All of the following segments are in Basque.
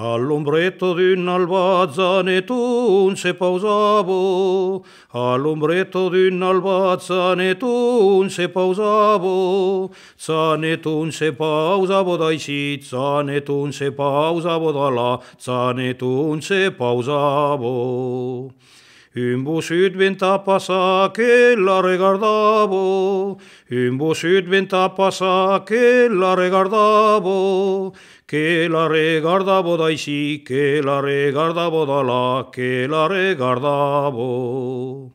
Al umbreto de un albazanetun se pausavo, al umbreto de un albazanetun se pausavo, zanetun se pausavo da isi, zanetun se pausavo da la, zanetun se pausavo. Ymbu sydvin tapasa kellare guardavo, Ymbu sydvin tapasa kellare guardavo, Kellare guardavo daisi, kellare guardavo dala, kellare guardavo.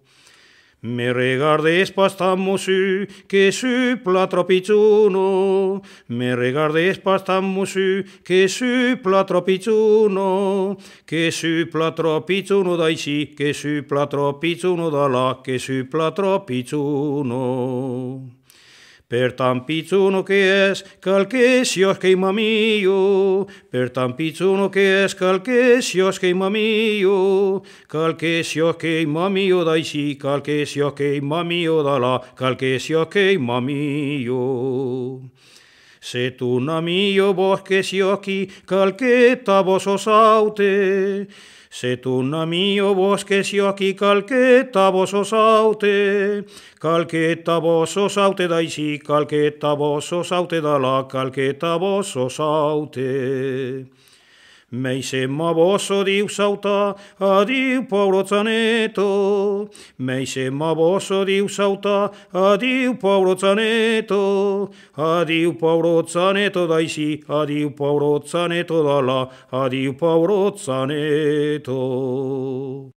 Me regardes pastamusu, que supla tropizuno. Me regardes pastamusu, que supla tropizuno. Que supla tropizuno daisi, que supla da la, que supla tropizuno. Per tan pizzuno che es, calchesios che ima mio, per tan pizzuno che es, calchesios che ima mio, calchesios che ima mio dai si, calchesios che ima mio da la, calchesios che ima mio. Se tu na mio bosque si oki calqueta vos os aute. Se tu na mio bosque si oki calqueta vos os aute. Calqueta vos os aute da isi, calqueta vos aute da la, calqueta aute. Meise ma bos odiu sauta, adiu pauro zaneto. Meise ma bos odiu sauta, adiu pauro zaneto. Adiu pauro zaneto daisi, adiu pauro zaneto dala, adiu pauro zaneto.